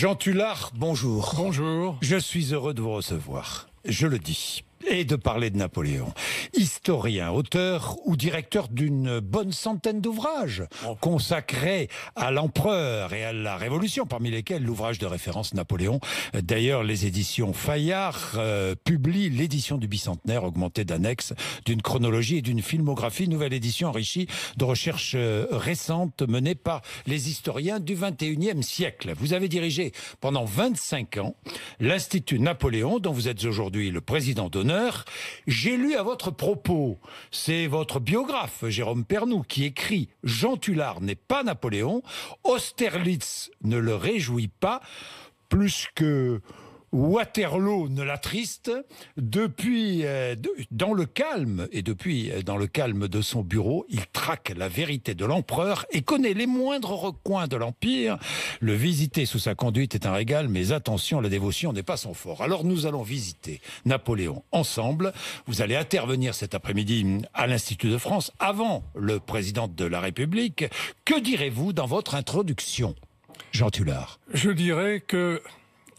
Jean Tullard, bonjour. Bonjour. Je suis heureux de vous recevoir. Je le dis et de parler de Napoléon. Historien, auteur ou directeur d'une bonne centaine d'ouvrages oh. consacrés à l'empereur et à la Révolution, parmi lesquels l'ouvrage de référence Napoléon. D'ailleurs, les éditions Fayard euh, publient l'édition du bicentenaire augmentée d'annexes, d'une chronologie et d'une filmographie, nouvelle édition enrichie de recherches euh, récentes menées par les historiens du 21e siècle. Vous avez dirigé pendant 25 ans l'Institut Napoléon, dont vous êtes aujourd'hui le président d'honneur j'ai lu à votre propos, c'est votre biographe, Jérôme Pernou, qui écrit Jean Tullard n'est pas Napoléon, Austerlitz ne le réjouit pas, plus que Waterloo ne l'attriste. Depuis, euh, dans le calme, et depuis, euh, dans le calme de son bureau, il traque la vérité de l'empereur et connaît les moindres recoins de l'Empire. Le visiter sous sa conduite est un régal, mais attention, la dévotion n'est pas son fort. Alors nous allons visiter Napoléon ensemble. Vous allez intervenir cet après-midi à l'Institut de France avant le président de la République. Que direz-vous dans votre introduction, Jean Tullard Je dirais que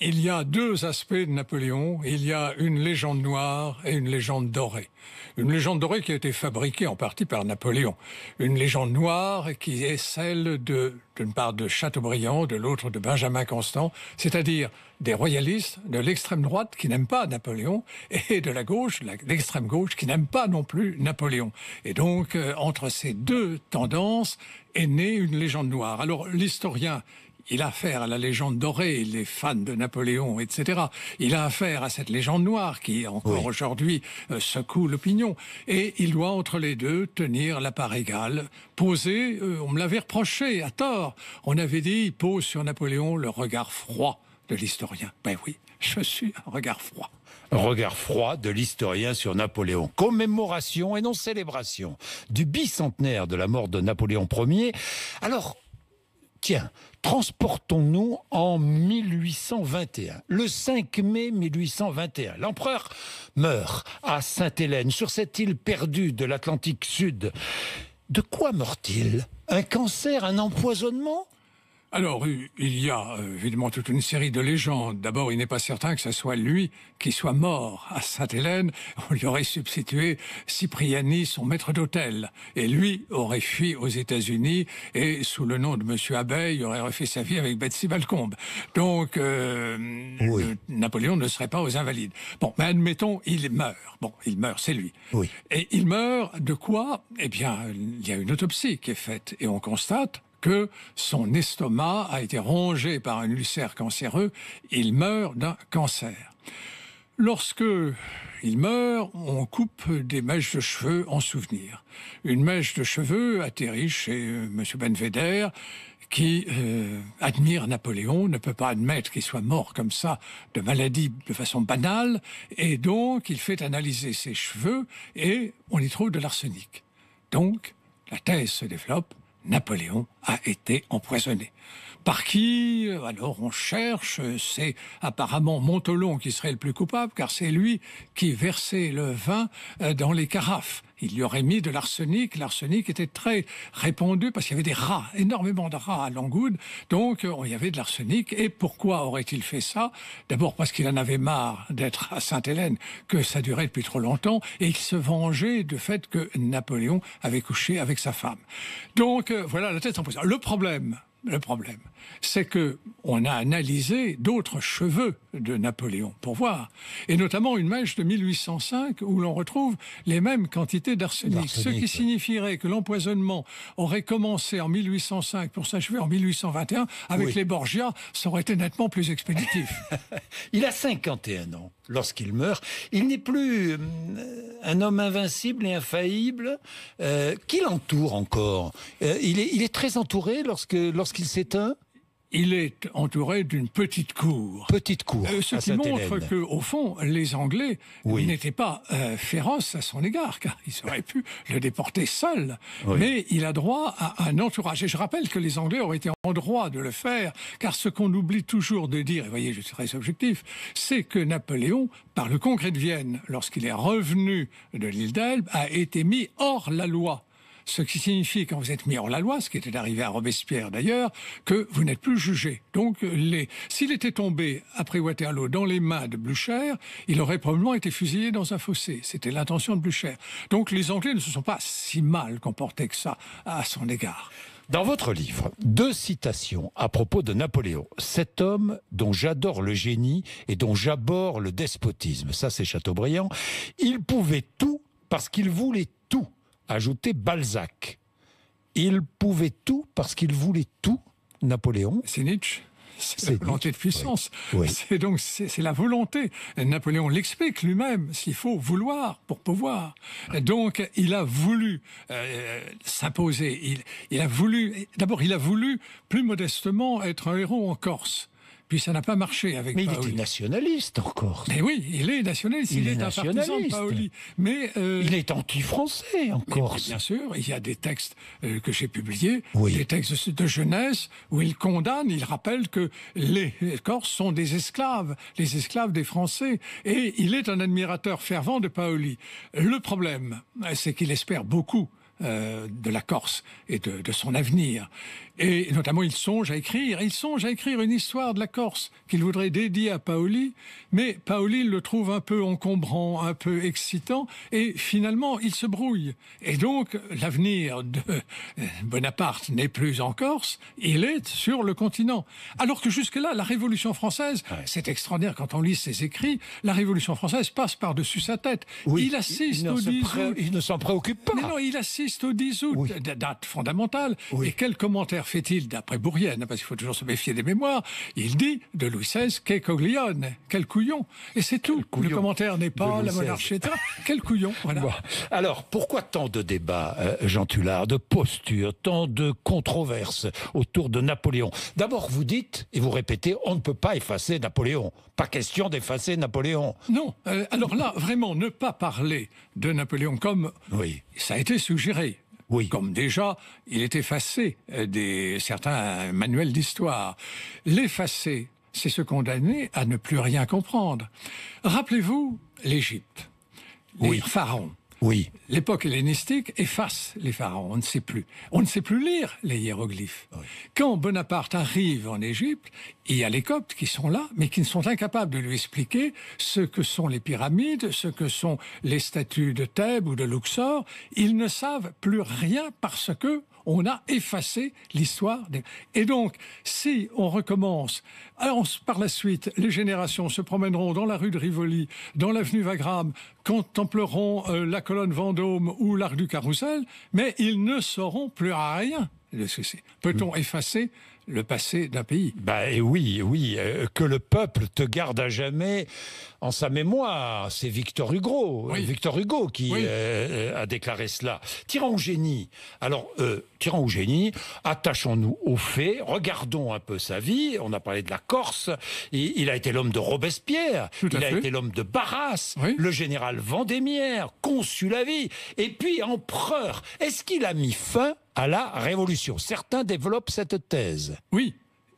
il y a deux aspects de Napoléon. Il y a une légende noire et une légende dorée. Une légende dorée qui a été fabriquée en partie par Napoléon. Une légende noire qui est celle de, d'une part de Chateaubriand, de l'autre de Benjamin Constant, c'est-à-dire des royalistes de l'extrême droite qui n'aiment pas Napoléon et de la gauche, l'extrême gauche qui n'aime pas non plus Napoléon. Et donc, euh, entre ces deux tendances est née une légende noire. Alors, l'historien il a affaire à la légende dorée, les fans de Napoléon, etc. Il a affaire à cette légende noire qui, encore aujourd'hui, euh, secoue l'opinion. Et il doit, entre les deux, tenir la part égale. Poser, euh, on me l'avait reproché, à tort. On avait dit, pose sur Napoléon le regard froid de l'historien. Ben oui, je suis un regard froid. Regard froid de l'historien sur Napoléon. Commémoration et non célébration du bicentenaire de la mort de Napoléon Ier. Alors, Tiens, transportons-nous en 1821. Le 5 mai 1821, l'empereur meurt à Sainte-Hélène, sur cette île perdue de l'Atlantique Sud. De quoi meurt-il Un cancer, un empoisonnement alors, euh, il y a euh, évidemment toute une série de légendes. D'abord, il n'est pas certain que ce soit lui qui soit mort à Sainte-Hélène. On lui aurait substitué Cipriani, son maître d'hôtel. Et lui aurait fui aux États-Unis et, sous le nom de Monsieur Abeille, aurait refait sa vie avec Betsy Balcombe. Donc, euh, Napoléon ne serait pas aux Invalides. Bon, mais admettons, il meurt. Bon, il meurt, c'est lui. Et il meurt de quoi Eh bien, il y a une autopsie qui est faite et on constate que son estomac a été rongé par un ulcère cancéreux, il meurt d'un cancer. Lorsque il meurt, on coupe des mèches de cheveux en souvenir. Une mèche de cheveux atterrit chez euh, M. Benveder, qui euh, admire Napoléon, ne peut pas admettre qu'il soit mort comme ça de maladie de façon banale, et donc il fait analyser ses cheveux et on y trouve de l'arsenic. Donc, la thèse se développe, Napoléon a été empoisonné. Par qui Alors on cherche, c'est apparemment Montolon qui serait le plus coupable, car c'est lui qui versait le vin euh, dans les carafes. Il y aurait mis de l'arsenic. L'arsenic était très répandu parce qu'il y avait des rats, énormément de rats à Langoud. Donc, euh, il y avait de l'arsenic. Et pourquoi aurait-il fait ça D'abord parce qu'il en avait marre d'être à Sainte-Hélène, que ça durait depuis trop longtemps, et il se vengeait du fait que Napoléon avait couché avec sa femme. Donc, euh, voilà la tête en Le problème, le problème c'est que on a analysé d'autres cheveux de Napoléon pour voir, et notamment une mèche de 1805 où l'on retrouve les mêmes quantités d'arsenic, ce qui signifierait que l'empoisonnement aurait commencé en 1805 pour s'achever en 1821 avec les Borgia, ça aurait été nettement plus expéditif. il a 51 ans lorsqu'il meurt, il n'est plus euh, un homme invincible et infaillible euh, qui l'entoure encore. Euh, il, est, il est très entouré lorsque lorsqu'il s'éteint il est entouré d'une petite cour. Petite cour. Euh, ce qui montre que, au fond, les Anglais n'étaient pas euh, féroces à son égard, car ils auraient pu le déporter seul. Mais il a droit à un entourage. Et je rappelle que les Anglais auraient été en droit de le faire, car ce qu'on oublie toujours de dire, et voyez, je serai subjectif, c'est que Napoléon, par le Congrès de Vienne, lorsqu'il est revenu de l'île d'Elbe, a été mis hors la loi ce qui signifie quand vous êtes mis hors la loi, ce qui était arrivé à Robespierre d'ailleurs, que vous n'êtes plus jugé. Donc s'il était tombé après Waterloo dans les mains de Blucher, il aurait probablement été fusillé dans un fossé. C'était l'intention de Blucher. Donc les Anglais ne se sont pas si mal comportés que ça à son égard. Dans votre livre, deux citations à propos de Napoléon. Cet homme dont j'adore le génie et dont j'aborde le despotisme. Ça, c'est Chateaubriand. Il pouvait tout parce qu'il voulait tout ajoutait Balzac. Il pouvait tout parce qu'il voulait tout, Napoléon. C'est Nietzsche c'est la volonté de puissance. C'est donc c'est la volonté. Napoléon l'explique lui-même. S'il faut vouloir pour pouvoir. Donc il a voulu euh, s'imposer. il, a voulu. D'abord, il a voulu plus modestement être un héros en Corse. Puis ça n'a pas marché avec Mais il était nationaliste encore. Mais oui, il est nationaliste, il, est, un partisan de Paoli. Mais, euh, il est anti-français en Bien sûr, il y a des textes euh, que j'ai publiés, des textes de jeunesse, où il condamne, il rappelle que les Corses sont des esclaves, les esclaves des Français. Et il est un admirateur fervent de Paoli. Le problème, c'est qu'il espère beaucoup euh, de la Corse et de son avenir. Et notamment, il songe à écrire, il songe à écrire une histoire de la Corse qu'il voudrait dédier à Paoli, mais Paoli le trouve un peu encombrant, un peu excitant, et finalement, il se brouille. Et donc, l'avenir de euh, Bonaparte n'est plus en Corse, il est sur le continent. Alors que jusque-là, la Révolution française, c'est extraordinaire quand on lit ses écrits, la Révolution française passe par-dessus sa tête. il assiste au 10 août. Il ne s'en préoccupe pas. non, il assiste au 10 août, date fondamentale, et quel commentaire fait-il, d'après Bourrienne, parce qu'il faut toujours se méfier des mémoires, il dit de Louis XVI, quel coglione, quel couillon. Et c'est tout. Le commentaire n'est pas la monarchie, etc. quel couillon. Alors, pourquoi tant de débats, euh, Jean Tullard, de postures, tant de controverses autour de Napoléon D'abord, vous dites, et vous répétez, on ne peut pas effacer Napoléon. Pas question d'effacer Napoléon. Non. Euh, alors là, vraiment, ne pas parler de Napoléon comme oui. ça a été suggéré oui. comme déjà il est effacé euh, des certains manuels d'histoire. L'effacer, c'est se condamner à ne plus rien comprendre. Rappelez-vous l'Égypte, les oui. pharaons. Oui. L'époque hellénistique efface les pharaons, on ne sait plus. On ne sait plus lire les hiéroglyphes. Quand Bonaparte arrive en Égypte, il y a les Coptes qui sont là, mais qui ne sont incapables de lui expliquer ce que sont les pyramides, ce que sont les statues de Thèbes ou de Luxor. Ils ne savent plus rien parce que on a effacé l'histoire. Et donc, si on recommence, alors par la suite, les générations se promèneront dans la rue de Rivoli, dans l'avenue Wagram, contempleront euh, la colonne Vendôme ou l'arc du Carrousel, mais ils ne sauront plus rien de ceci. Peut-on mm. effacer le passé d'un pays. Bah oui, oui, euh, que le peuple te garde à jamais en sa mémoire. C'est Victor Hugo, Victor Hugo qui euh, euh, a déclaré cela. Tirant au génie. Alors, euh, tirant au génie, attachons-nous aux faits, regardons un peu sa vie. On a parlé de la Corse. Il, a été l'homme de Robespierre. il a été l'homme de Barras, le général Vendémiaire, consul la vie, et puis empereur. Est-ce qu'il a mis fin à la Révolution. Certains développent cette thèse. Oui,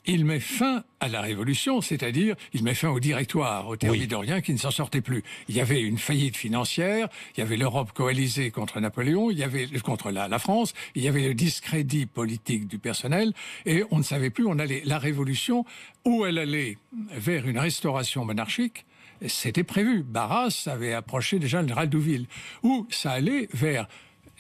il met fin à la révolution, c'est-à-dire il met fin au directoire, au Thermidorien qui ne s'en sortait plus. Il y avait une faillite financière, il y avait l'Europe coalisée contre Napoléon, il y avait contre la, France, il y avait le discrédit politique du personnel, et on ne savait plus, on allait la révolution, où elle allait vers une restauration monarchique, c'était prévu. Barras avait approché déjà le Radouville, où ça allait vers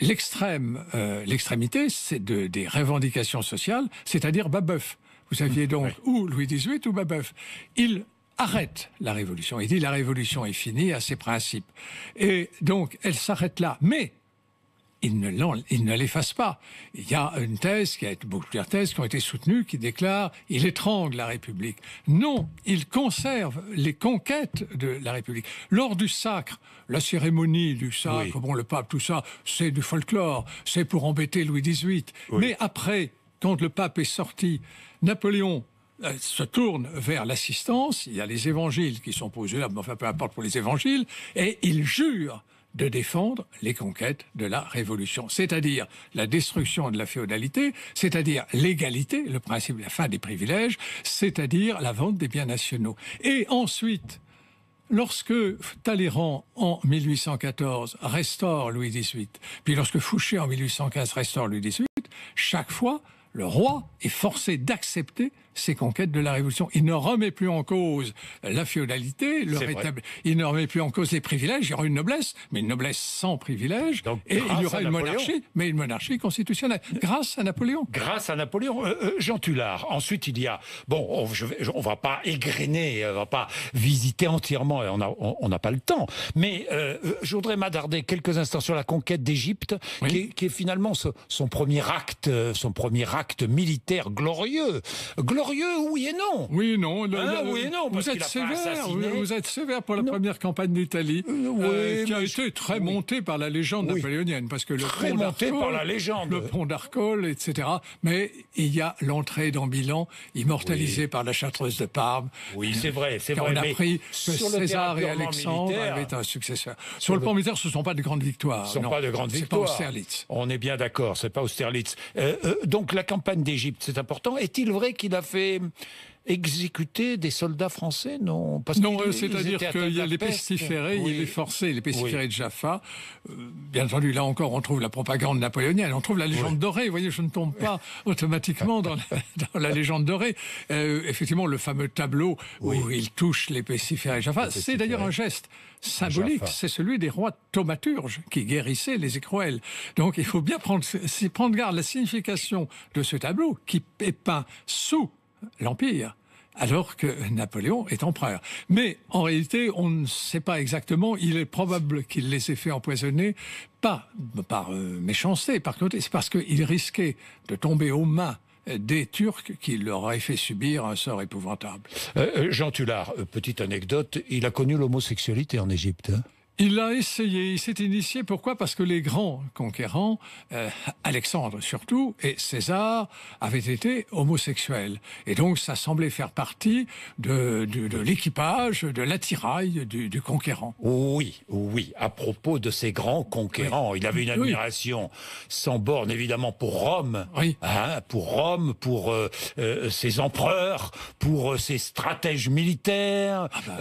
L'extrême, euh, l'extrémité, c'est de, des revendications sociales, c'est-à-dire Babeuf. Vous aviez donc ou Louis XVIII ou Babeuf. Il arrête la révolution. Il dit la révolution est finie à ses principes. Et donc, elle s'arrête là. Mais il ne, l'efface pas. Il y a une thèse, qui a été, plusieurs thèses qui ont été soutenues, qui déclarent il étrangle la République. Non, il conserve les conquêtes de la République. Lors du sacre, la cérémonie du sacre, bon, le pape, tout ça, c'est du folklore, c'est pour embêter Louis XVIII. Mais après, quand le pape est sorti, Napoléon euh, se tourne vers l'assistance, il y a les évangiles qui sont posés là, enfin peu importe pour les évangiles, et il jure de défendre les conquêtes de la Révolution, c'est-à-dire la destruction de la féodalité, c'est-à-dire l'égalité, le principe de la fin des privilèges, c'est-à-dire la vente des biens nationaux. Et ensuite, lorsque Talleyrand, en 1814, restaure Louis XVIII, puis lorsque Fouché, en 1815, restaure Louis XVIII, chaque fois, le roi est forcé d'accepter ses conquêtes de la Révolution. Il ne remet plus en cause la féodalité, le il ne remet plus en cause les privilèges. Il y aura une noblesse, mais une noblesse sans privilèges. et il y aura une monarchie, mais une monarchie constitutionnelle, grâce à Napoléon. Grâce à Napoléon. Euh, euh, Jean Tullard. Ensuite, il y a. Bon, on ne va pas égrener, euh, on ne va pas visiter entièrement, on n'a on, pas le temps. Mais je voudrais m'adarder quelques instants sur la conquête d'Égypte, qui, est finalement son, premier acte, son premier acte militaire glorieux. glorieux oui et non. Oui non. Hein, vous êtes sévère. Vous êtes sévère pour la première campagne d'Italie, euh, euh, qui a été très montée par la légende napoléonienne, parce que le pont la légende, pont d'Arcole, etc. Mais il y a l'entrée dans Milan, immortalisée par la châtreuse de Parme. Oui, c'est vrai, c'est On a appris que César et Alexandre avaient un successeur. Sur, le, pont militaire, ce ne sont pas de grandes victoires. Ce sont pas de grandes victoires. Austerlitz. On est bien d'accord, c'est pas Austerlitz. Euh, donc la campagne d'Égypte, c'est important. Est-il vrai qu'il a fait exécuter des soldats français Non, parce non, c'est-à-dire qu'il y a les pestiférés, il est forcé les les pestiférés de Jaffa. Euh, bien entendu, là encore, on trouve la propagande napoléonienne, on trouve la légende dorée. Vous voyez, je ne tombe pas automatiquement dans la, légende dorée. Euh, effectivement, le fameux tableau où il touche les pestiférés de Jaffa, c'est d'ailleurs un geste symbolique. C'est celui des rois thaumaturges qui guérissaient les écrouelles. Donc, il faut bien prendre, prendre garde la signification de ce tableau qui est peint sous l'Empire alors que Napoléon est empereur. Mais en réalité, on ne sait pas exactement. Il est probable qu'il les ait fait empoisonner, pas par euh, méchanceté, par côté, c'est parce qu'il risquait de tomber aux mains des Turcs qui leur auraient fait subir un sort épouvantable. Euh, euh, Jean Tullard, petite anecdote, il a connu l'homosexualité en Égypte. Hein il a essayé, il s'est initié. Pourquoi Parce que les grands conquérants, euh, Alexandre surtout, et César, avaient été homosexuels. Et donc, ça semblait faire partie de, l'équipage, de, l'attirail du, conquérant. Oui, oui. À propos de ces grands conquérants, il avait une admiration sans borne, évidemment, pour Rome. Hein, pour Rome, pour euh, euh, ses empereurs, pour ses stratèges militaires. Ah bah.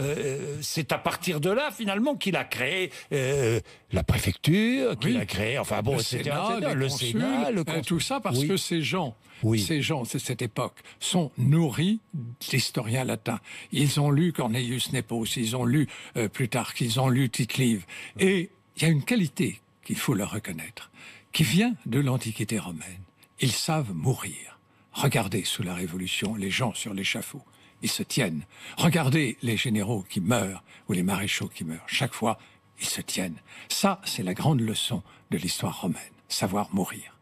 C'est à partir de là, finalement, qu'il a créé euh, la préfecture, qui l'a a créé, enfin bon, c'est etc., le Sénat, le euh, tout ça parce que ces gens, ces gens, de cette époque, sont nourris d'historiens latins. Ils ont lu Cornelius Nepos, ils ont lu plus euh, Plutarque, ils ont lu tite -Live. et il y a une qualité qu'il faut leur reconnaître, qui vient de l'Antiquité romaine. Ils savent mourir. Regardez sous la Révolution les gens sur l'échafaud ils se tiennent. Regardez les généraux qui meurent ou les maréchaux qui meurent. Chaque fois, ils se tiennent. Ça, c'est la grande leçon de l'histoire romaine, savoir mourir.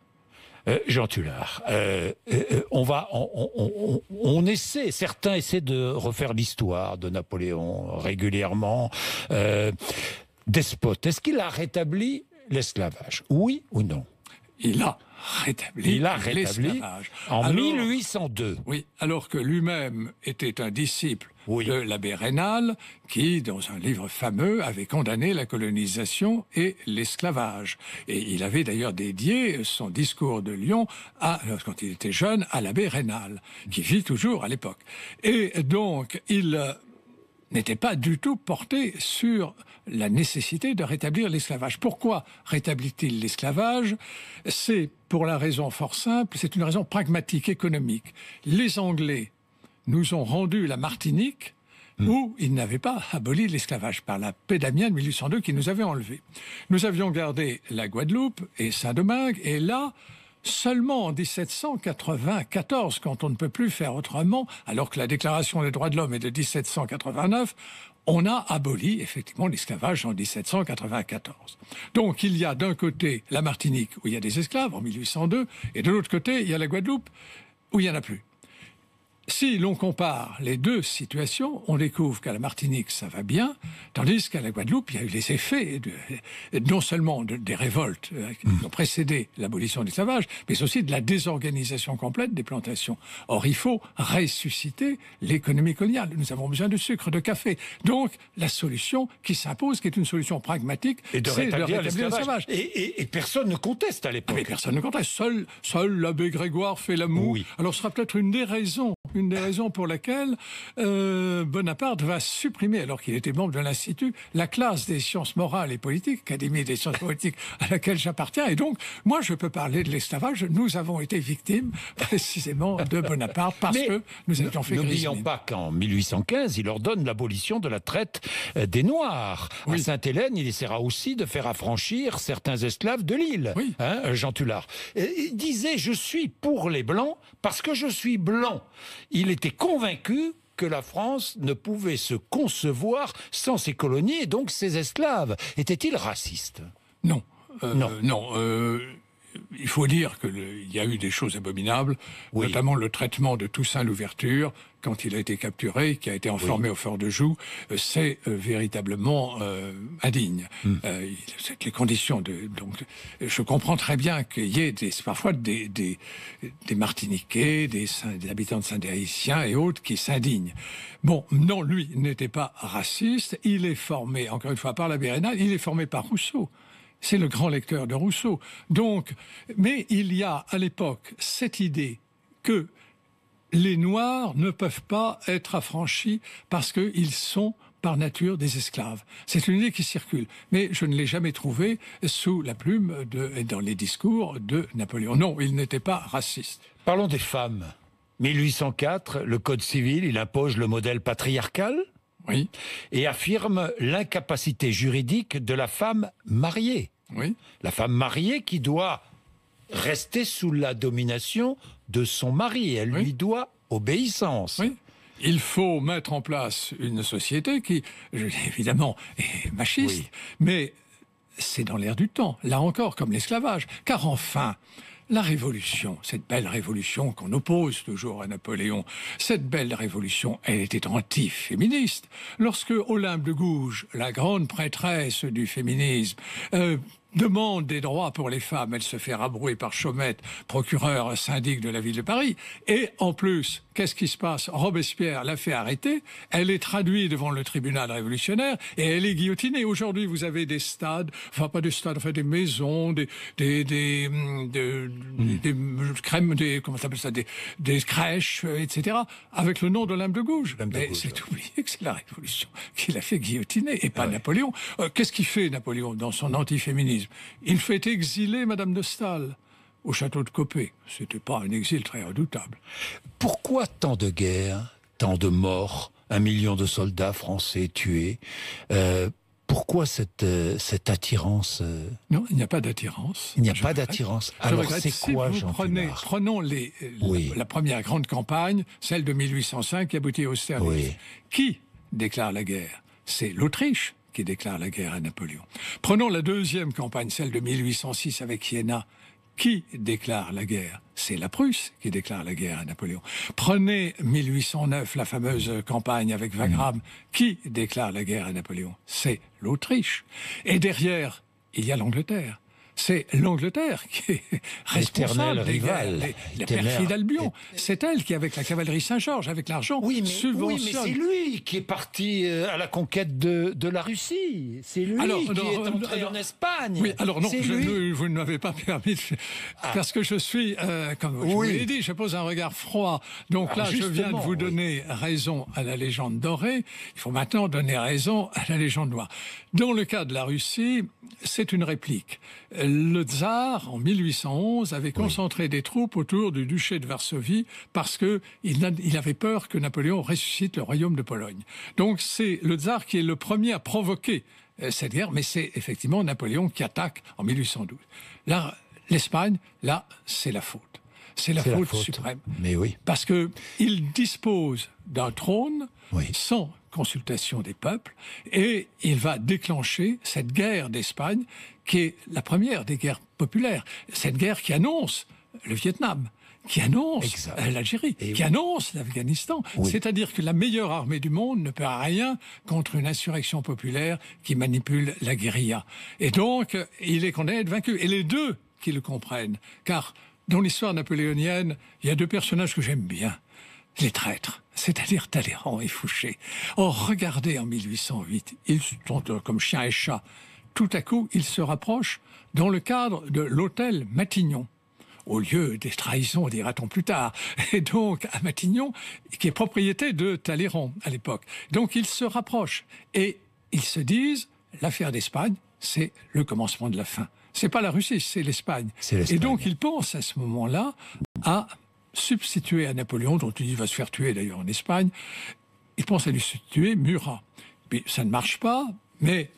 Euh, Jean Tullard, euh, euh, on va, on, on, essaie, certains essaient de refaire l'histoire de Napoléon régulièrement. despote, est-ce qu'il a rétabli l'esclavage Oui ou non Il a il a rétabli l'esclavage en 1802. Oui, alors que lui-même était un disciple de l'abbé Rénal, qui, dans un livre fameux, avait condamné la colonisation et l'esclavage. Et il avait d'ailleurs dédié son discours de Lyon, à, quand il était jeune, à l'abbé Rénal, qui vit toujours à l'époque. Et donc, il n'était pas du tout porté sur la nécessité de rétablir l'esclavage. Pourquoi rétablit-il l'esclavage C'est pour la raison fort simple, c'est une raison pragmatique, économique. Les Anglais nous ont rendu la Martinique hmm. où ils n'avaient pas aboli l'esclavage par la paix d'Amiens de 1802 qui nous avait enlevé. Nous avions gardé la Guadeloupe et Saint-Domingue, et là, Seulement en 1794, quand on ne peut plus faire autrement, alors que la Déclaration des droits de l'homme est de 1789, on a aboli effectivement l'esclavage en 1794. Donc il y a d'un côté la Martinique où il y a des esclaves en 1802, et de l'autre côté il y a la Guadeloupe où il n'y en a plus. Si l'on compare les deux situations, on découvre qu'à la Martinique, ça va bien, tandis qu'à la Guadeloupe, il y a eu les effets, de, non seulement des révoltes euh, qui mm. ont précédé l'abolition des l'esclavage, mais aussi de la désorganisation complète des plantations. Or, il faut ressusciter l'économie coloniale. Nous avons besoin de sucre, de café. Donc, la solution qui s'impose, qui est une solution pragmatique, c'est de rétablir l'esclavage. Et, et, personne ne conteste à ah, l'époque. mais personne ne conteste. Seul, seul l'abbé Grégoire fait l'amour. Oui. Alors, ce sera peut-être une des raisons une des raisons pour laquelle euh, Bonaparte va supprimer, alors qu'il était membre de l'Institut, la classe des sciences morales et politiques, Académie des sciences politiques à laquelle j'appartiens. Et donc, moi, je peux parler de l'esclavage. Nous avons été victimes précisément de Bonaparte parce que nous étions fait N'oublions pas qu'en 1815, il ordonne l'abolition de la traite euh, des Noirs. À Sainte-Hélène, il essaiera aussi de faire affranchir certains esclaves de l'île. Hein, Jean Tullard. Il disait, je suis pour les Blancs parce que je suis blanc il était convaincu que la France ne pouvait se concevoir sans ses colonies et donc ses esclaves. Était-il raciste euh, Non. non. non euh, il faut dire qu'il y a eu des choses abominables, notamment le traitement de Toussaint Louverture quand il a été capturé, qui a été enfermé au fort de Joux, euh, c'est euh, véritablement euh, indigne. Hmm. les conditions de donc, je comprends très bien qu'il y ait parfois des, des, Martiniquais, des, habitants de Saint-Dérétien et autres qui s'indignent. Bon, non, lui n'était pas raciste. Il est formé, encore une fois, par la Bérénale. Il est formé par Rousseau. C'est le grand lecteur de Rousseau. Donc, mais il y a à l'époque cette idée que les Noirs ne peuvent pas être affranchis parce qu'ils sont par nature des esclaves. C'est une idée qui circule, mais je ne l'ai jamais trouvée sous la plume de, dans les discours de Napoléon. Non, il n'était pas raciste. Parlons des femmes. 1804, le Code civil, il impose le modèle patriarcal oui. et affirme l'incapacité juridique de la femme mariée. Oui. La femme mariée qui doit rester sous la domination de son mari, elle lui doit obéissance. Oui. Il faut mettre en place une société qui, évidemment, est machiste, mais c'est dans l'air du temps, là encore, comme l'esclavage. Car enfin, la révolution, cette belle révolution qu'on oppose toujours à Napoléon, cette belle révolution, elle était anti-féministe. Lorsque Olympe de Gouges, la grande prêtresse du féminisme, euh, demande des droits pour les femmes, elle se fait rabrouer par Chaumette, procureur syndic de la ville de Paris. Et en plus, qu'est-ce qui se passe Robespierre l'a fait arrêter, elle est traduite devant le tribunal révolutionnaire et elle est guillotinée. Aujourd'hui, vous avez des stades, enfin pas des stades, enfin des maisons, des des mm, mm. ça, des, crèches, euh, etc. Avec le nom de l'âme de gauche. Mais c'est oublié que c'est la révolution qui l'a fait guillotiner et pas ah Napoléon. Euh, qu'est-ce qui fait Napoléon dans son antiféminisme il fait exiler Madame de Stahl au château de Copé. n'était pas un exil très redoutable. Pourquoi tant de guerres, tant de morts, un million de soldats français tués euh, pourquoi cette, euh, attirance euh Non, il n'y a pas d'attirance. Il n'y a pas d'attirance. Alors c'est quoi, Jean Prenons les, la, première grande campagne, celle de 1805 qui aboutit au service. Qui déclare la guerre C'est l'Autriche qui déclare la guerre à Napoléon. Prenons la deuxième campagne, celle de 1806 avec Iéna. Qui déclare la guerre C'est la Prusse qui déclare la guerre à Napoléon. Prenez 1809, la fameuse campagne avec Wagram. Mm. Qui déclare la guerre à Napoléon C'est l'Autriche. Et derrière, il y a l'Angleterre c'est l'Angleterre qui est responsable des, des, des C'est elle qui, avec la cavalerie Saint-Georges, avec l'argent, subventionne. Oui, mais c'est lui qui est parti euh, à la conquête de, la Russie. C'est lui qui est entré en Espagne. Oui, alors non, vous ne m'avez pas permis, de, ah. parce que je suis, euh, comme oui. je vous l'ai dit, je pose un regard froid. Donc là, je viens de vous donner raison à la légende dorée. Il faut maintenant donner raison à la légende noire. Dans le cas de la Russie, c'est une réplique le tsar, en 1811, avait concentré des troupes autour du duché de Varsovie parce que il avait peur que Napoléon ressuscite le royaume de Pologne. Donc c'est le tsar qui est le premier à provoquer euh, cette guerre, mais c'est effectivement Napoléon qui attaque en 1812. Là, l'Espagne, là, c'est la faute. C'est la, faute, suprême. Mais oui. Parce que il dispose d'un trône sans consultation des peuples, et il va déclencher cette guerre d'Espagne, qui est la première des guerres populaires, cette guerre qui annonce le Vietnam qui annonce l'Algérie, qui annonce l'Afghanistan. C'est-à-dire que la meilleure armée du monde ne peut rien contre une insurrection populaire qui manipule la guérilla. Et donc, il est condamné à être vaincu. Et les deux qui le comprennent, car dans l'histoire napoléonienne, il y a deux personnages que j'aime bien les traîtres, c'est-à-dire Talleyrand et Fouché. Or, regardez en 1808, ils sont euh, comme chien et chat. Tout à coup, ils se rapprochent dans le cadre de l'hôtel Matignon au lieu des trahisons, dira-t-on plus tard, et donc à Matignon, qui est propriété de Talleyrand à l'époque. Donc ils se rapprochent et ils se disent, l'affaire d'Espagne, c'est le commencement de la fin. C'est pas la Russie, c'est l'Espagne. Et donc ils pensent à ce moment-là à substituer à Napoléon, dont il va se faire tuer d'ailleurs en Espagne, il pense à lui substituer Murat. mais ça ne marche pas, mais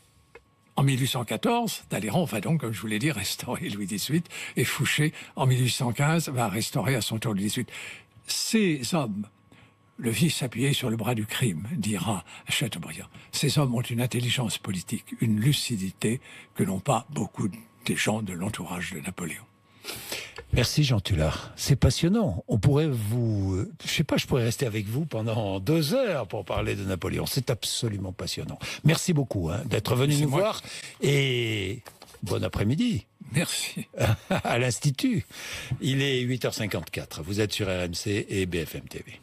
en 1814, Talleyrand va donc, comme je vous l'ai dit, restaurer Louis XVIII, et Fouché, en 1815, va restaurer à son tour Louis XVIII. Ces hommes, le vice appuyé sur le bras du crime, dira Chateaubriand, ces hommes ont une intelligence politique, une lucidité que n'ont pas beaucoup des gens de l'entourage de Napoléon. Merci Jean Tullard. C'est passionnant. On pourrait vous, euh, je sais pas, je pourrais rester avec vous pendant deux heures pour parler de Napoléon. C'est absolument passionnant. Merci beaucoup hein, d'être venu nous voir et bon après-midi. Merci. à l'Institut. Il est 8h54. Vous êtes sur RMC et BFM TV.